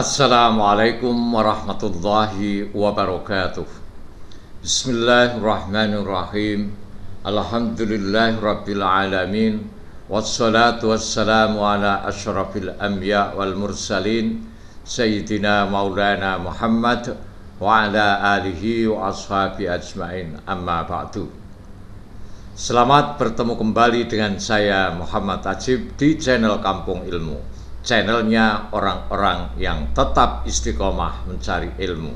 Assalamualaikum warahmatullahi wabarakatuh Bismillahirrahmanirrahim Alhamdulillahi rabbil alamin Wassalatu wassalamu ala ashrafil anbiya wal mursalin Sayyidina maulana Muhammad Wa ala alihi wa ashabi ajmain amma ba'du Selamat bertemu kembali dengan saya Muhammad Ajib di channel Kampung Ilmu channelnya orang-orang yang tetap istiqomah mencari ilmu.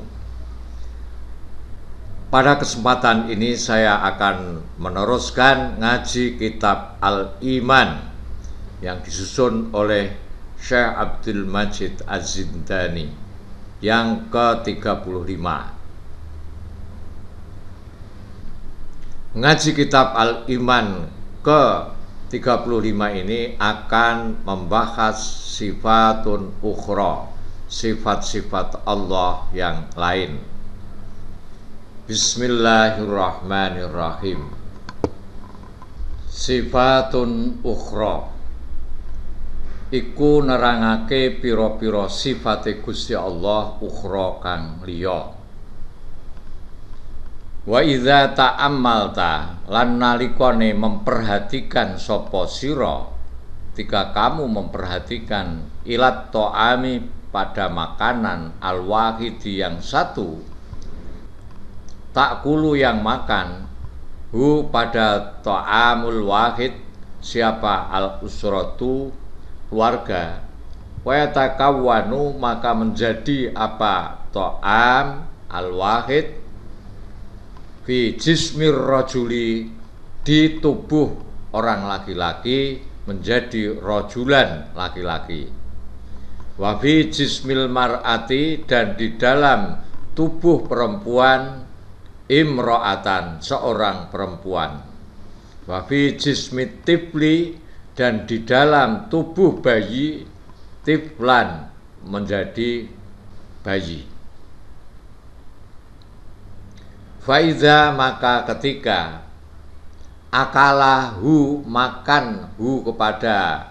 Pada kesempatan ini saya akan meneruskan ngaji kitab Al-Iman yang disusun oleh Syekh Abdul Majid Az-Zindani yang ke-35. Ngaji kitab Al-Iman ke 35 ini akan membahas sifatun ukhra, sifat-sifat Allah yang lain. Bismillahirrahmanirrahim. Sifatun ukhra iku nerangake piro-piro sifate Gusti Allah ukhra kang liya. Wa iza ta'amalta lan nalikone memperhatikan sopo siro Tika kamu memperhatikan ilat to'ami pada makanan al-wahidi yang satu tak kulu yang makan hu pada to'amul wahid siapa al usrotu keluarga wa maka menjadi apa to'am al-wahid fi jismir rajuli di tubuh orang laki-laki menjadi rojulan laki-laki wa fi jismil mar'ati dan di dalam tubuh perempuan imro'atan seorang perempuan wa fi jismit tibli dan di dalam tubuh bayi tiplan menjadi bayi Faiza maka ketika akalah Hu makan hu kepada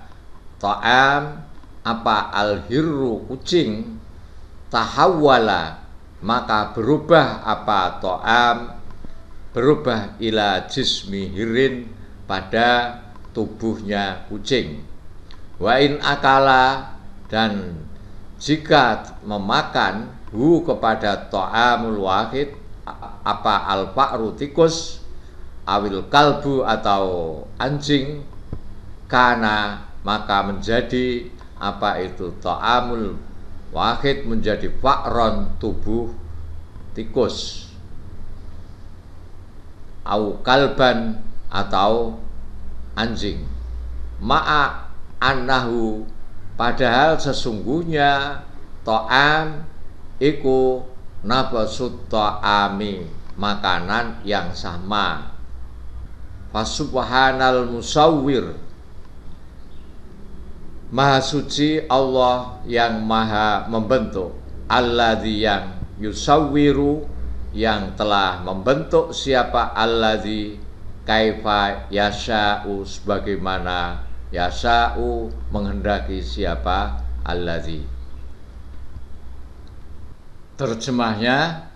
ta'am apa alhiru kucing tahawala maka berubah apa ta'am berubah ila jismi hirin pada tubuhnya kucing wa in akala dan jika memakan hu kepada ta'amul wahid apa alfa rutikus awil kalbu atau anjing karena maka menjadi apa itu ta'amul wahid menjadi fa'ron tubuh tikus au kalban atau anjing ma'a anahu padahal sesungguhnya ta'am iku nabasut ami makanan yang sama Fasubhanal musawwir Maha suci Allah yang maha membentuk Alladhi yang yusawwiru Yang telah membentuk siapa Allah di kaifa yasa'u Sebagaimana yasa'u menghendaki siapa Allah di? Terjemahnya,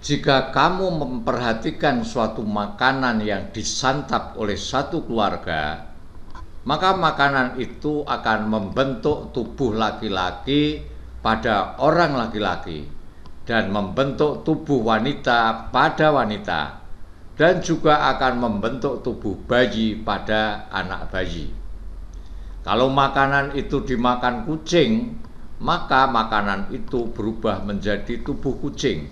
jika kamu memperhatikan suatu makanan yang disantap oleh satu keluarga, maka makanan itu akan membentuk tubuh laki-laki pada orang laki-laki dan membentuk tubuh wanita pada wanita dan juga akan membentuk tubuh bayi pada anak bayi. Kalau makanan itu dimakan kucing, maka makanan itu berubah menjadi tubuh kucing.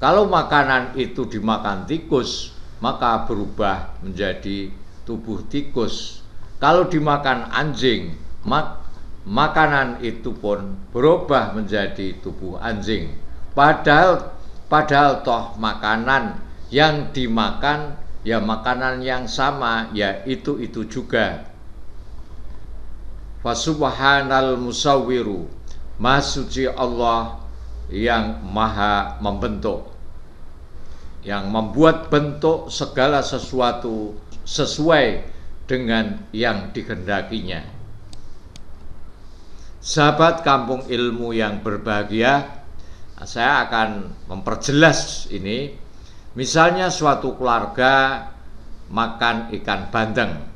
Kalau makanan itu dimakan tikus, maka berubah menjadi tubuh tikus. Kalau dimakan anjing, mak makanan itu pun berubah menjadi tubuh anjing. Padahal padahal toh makanan yang dimakan ya makanan yang sama yaitu itu juga Fasubhanal musawwiru Maha suci Allah yang maha membentuk Yang membuat bentuk segala sesuatu sesuai dengan yang dikehendakinya Sahabat kampung ilmu yang berbahagia Saya akan memperjelas ini Misalnya suatu keluarga makan ikan bandeng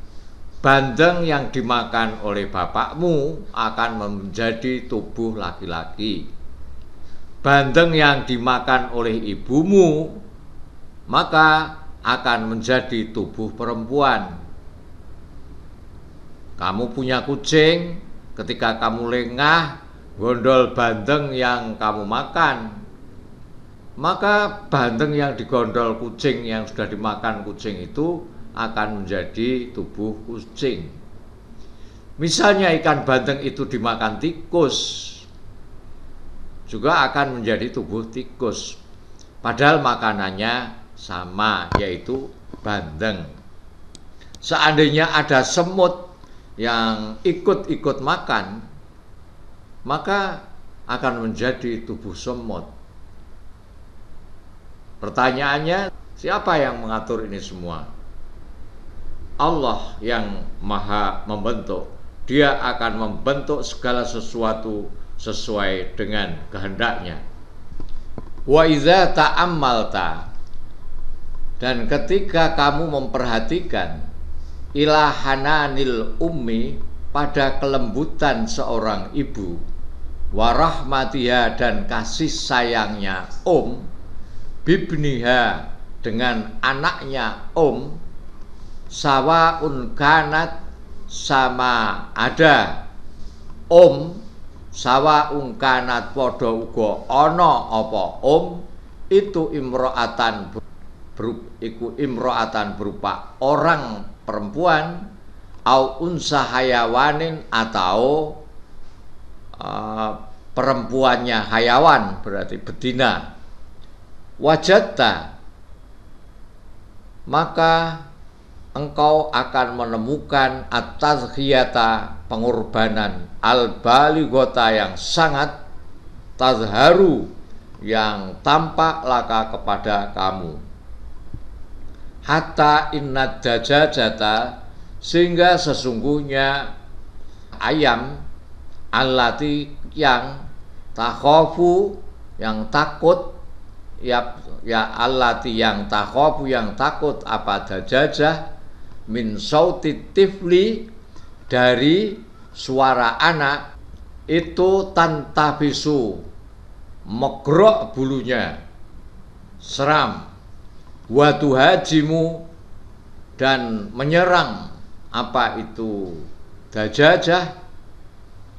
bandeng yang dimakan oleh bapakmu akan menjadi tubuh laki-laki. Bandeng yang dimakan oleh ibumu maka akan menjadi tubuh perempuan. Kamu punya kucing, ketika kamu lengah, gondol bandeng yang kamu makan, maka bandeng yang digondol kucing yang sudah dimakan kucing itu akan menjadi tubuh kucing. Misalnya ikan bandeng itu dimakan tikus, juga akan menjadi tubuh tikus. Padahal makanannya sama, yaitu bandeng. Seandainya ada semut yang ikut-ikut makan, maka akan menjadi tubuh semut. Pertanyaannya, siapa yang mengatur ini semua? Allah yang maha membentuk Dia akan membentuk segala sesuatu sesuai dengan kehendaknya Wa iza ta'ammalta Dan ketika kamu memperhatikan Ilahananil ummi pada kelembutan seorang ibu Warahmatiha dan kasih sayangnya Om Bibniha dengan anaknya Om sawa unkanat sama ada om sawa unkanat podo ugo ono opo om itu imroatan berup, iku imroatan berupa orang perempuan au unsa hayawanin atau uh, perempuannya hayawan berarti betina wajata maka engkau akan menemukan atas khiyata pengorbanan al baligota yang sangat tazharu yang tampak laka kepada kamu hatta inna dajajata sehingga sesungguhnya ayam alati yang takhofu yang takut ya ya alati yang takhofu yang takut apa dajajah min sauti tifli dari suara anak itu bisu megrok bulunya seram hajimu dan menyerang apa itu dajajah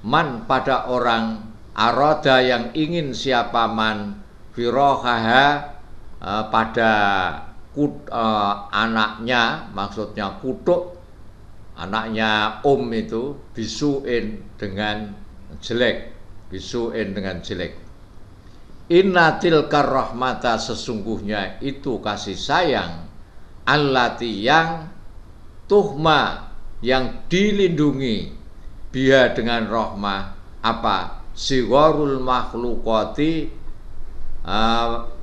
man pada orang aroda yang ingin siapa man firohaha eh, pada kut, uh, anaknya maksudnya kutuk anaknya om itu bisuin dengan jelek bisuin dengan jelek inna tilka rahmata sesungguhnya itu kasih sayang allati yang tuhma yang dilindungi biha dengan rahmah apa siwarul makhlukati uh, eh,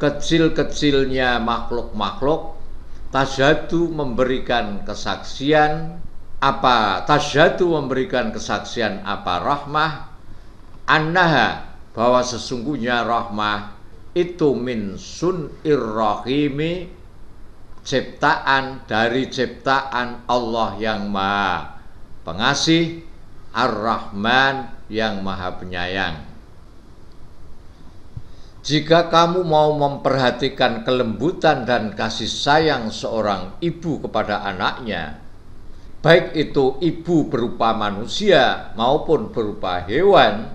kecil-kecilnya makhluk-makhluk tasyadu memberikan kesaksian apa tasyadu memberikan kesaksian apa rahmah annaha bahwa sesungguhnya rahmah itu min sun irrahimi ciptaan dari ciptaan Allah yang maha pengasih ar-Rahman yang maha penyayang jika kamu mau memperhatikan kelembutan dan kasih sayang seorang ibu kepada anaknya, baik itu ibu berupa manusia maupun berupa hewan,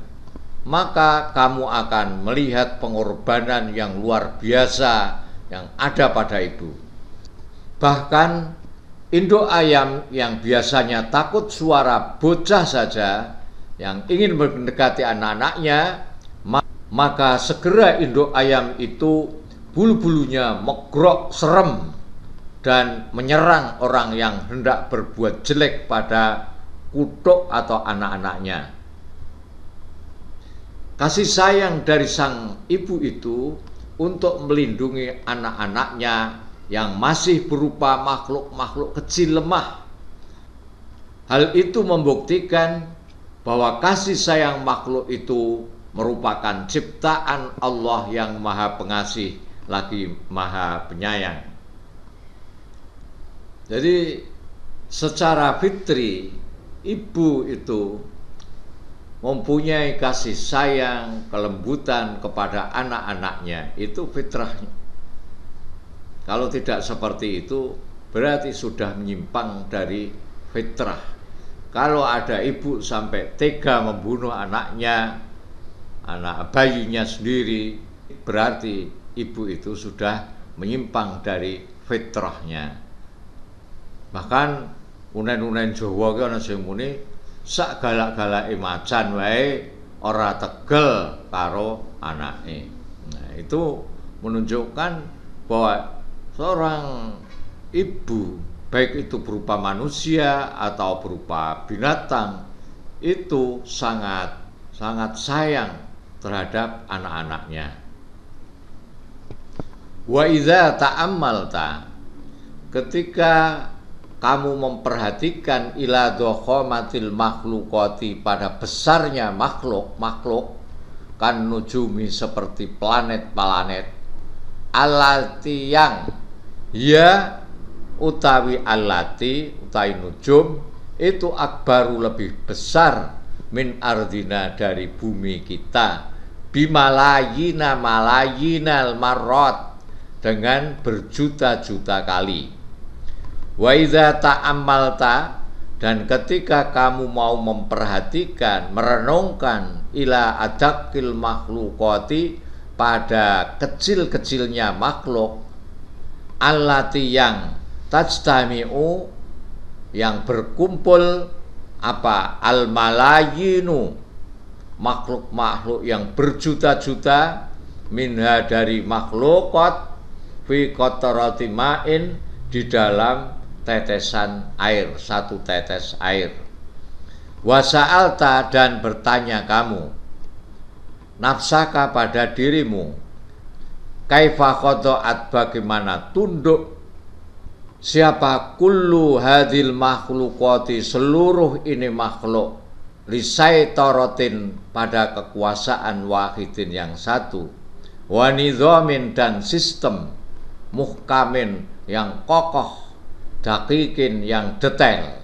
maka kamu akan melihat pengorbanan yang luar biasa yang ada pada ibu. Bahkan induk ayam yang biasanya takut suara bocah saja yang ingin mendekati anak-anaknya maka segera induk ayam itu bulu-bulunya megrok serem dan menyerang orang yang hendak berbuat jelek pada kutuk atau anak-anaknya. Kasih sayang dari sang ibu itu untuk melindungi anak-anaknya yang masih berupa makhluk-makhluk kecil lemah. Hal itu membuktikan bahwa kasih sayang makhluk itu merupakan ciptaan Allah yang Maha Pengasih lagi Maha Penyayang. Jadi secara fitri ibu itu mempunyai kasih sayang, kelembutan kepada anak-anaknya. Itu fitrahnya. Kalau tidak seperti itu berarti sudah menyimpang dari fitrah. Kalau ada ibu sampai tega membunuh anaknya anak bayinya sendiri berarti ibu itu sudah menyimpang dari fitrahnya bahkan unen-unen Jawa ke ana sing muni sak galak galak macan wae ora tegel karo anake nah itu menunjukkan bahwa seorang ibu baik itu berupa manusia atau berupa binatang itu sangat sangat sayang terhadap anak-anaknya. Wa idza ta'ammalta ketika kamu memperhatikan ila dohomatil makhlukati pada besarnya makhluk makhluk kan nujumi seperti planet-planet alati yang ya utawi alati utawi nujum itu akbaru lebih besar min ardina dari bumi kita bimalayina malayinal marot dengan berjuta-juta kali. Wa idza ta'ammalta dan ketika kamu mau memperhatikan, merenungkan ila adakil makhlukati pada kecil-kecilnya makhluk allati yang tajtami'u yang berkumpul apa al malayinu makhluk-makhluk yang berjuta-juta minha dari makhlukat fi qatarati di dalam tetesan air satu tetes air Wasa Alta dan bertanya kamu nafsaka pada dirimu kaifa kotoat bagaimana tunduk siapa kullu hadil makhlukati seluruh ini makhluk lisai torotin pada kekuasaan wahidin yang satu wanidhomin dan sistem muhkamin yang kokoh dakikin yang detail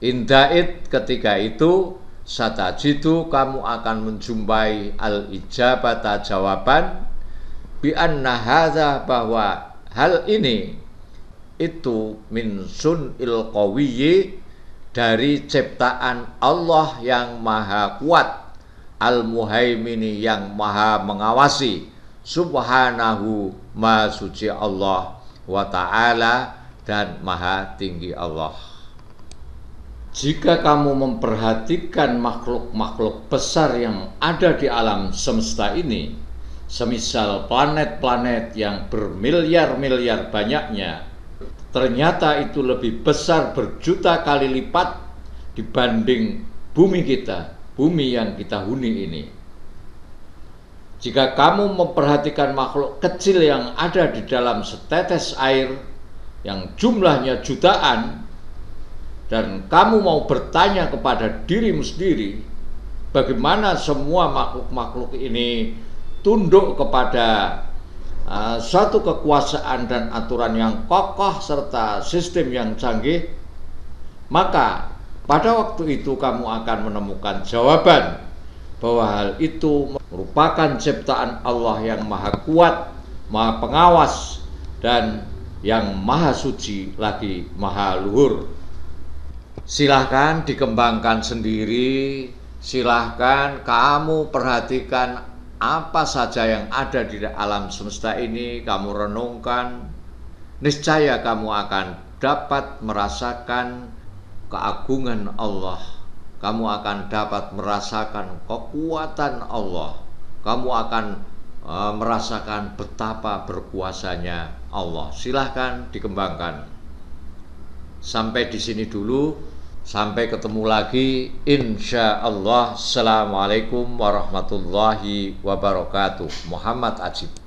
indait ketika itu satajidu kamu akan menjumpai al ijabata jawaban bi anna hadha bahwa hal ini itu min sunil qawiyyi dari ciptaan Allah yang maha kuat Al-Muhaimini yang maha mengawasi Subhanahu maha suci Allah wa ta'ala dan maha tinggi Allah jika kamu memperhatikan makhluk-makhluk besar yang ada di alam semesta ini, semisal planet-planet yang bermiliar-miliar banyaknya, ternyata itu lebih besar berjuta kali lipat dibanding bumi kita, bumi yang kita huni ini. Jika kamu memperhatikan makhluk kecil yang ada di dalam setetes air yang jumlahnya jutaan dan kamu mau bertanya kepada dirimu sendiri bagaimana semua makhluk-makhluk ini tunduk kepada satu ah, suatu kekuasaan dan aturan yang kokoh serta sistem yang canggih, maka pada waktu itu kamu akan menemukan jawaban bahwa hal itu merupakan ciptaan Allah yang maha kuat, maha pengawas, dan yang maha suci lagi maha luhur. Silahkan dikembangkan sendiri, silahkan kamu perhatikan apa saja yang ada di alam semesta ini kamu renungkan, niscaya kamu akan dapat merasakan keagungan Allah. Kamu akan dapat merasakan kekuatan Allah. Kamu akan eh, merasakan betapa berkuasanya Allah. Silahkan dikembangkan. Sampai di sini dulu. Sampai ketemu lagi Insya Allah Assalamualaikum warahmatullahi wabarakatuh Muhammad Ajib